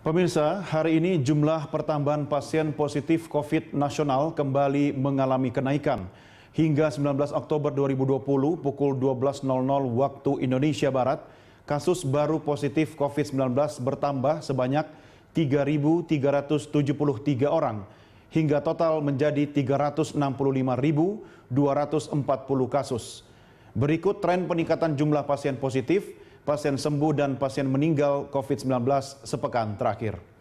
Pemirsa, hari ini jumlah pertambahan pasien positif COVID nasional kembali mengalami kenaikan. Hingga 19 Oktober 2020 pukul 12.00 waktu Indonesia Barat, kasus baru positif COVID-19 bertambah sebanyak 3.373 orang hingga total menjadi 365.240 kasus. Berikut tren peningkatan jumlah pasien positif pasien sembuh dan pasien meninggal COVID-19 sepekan terakhir.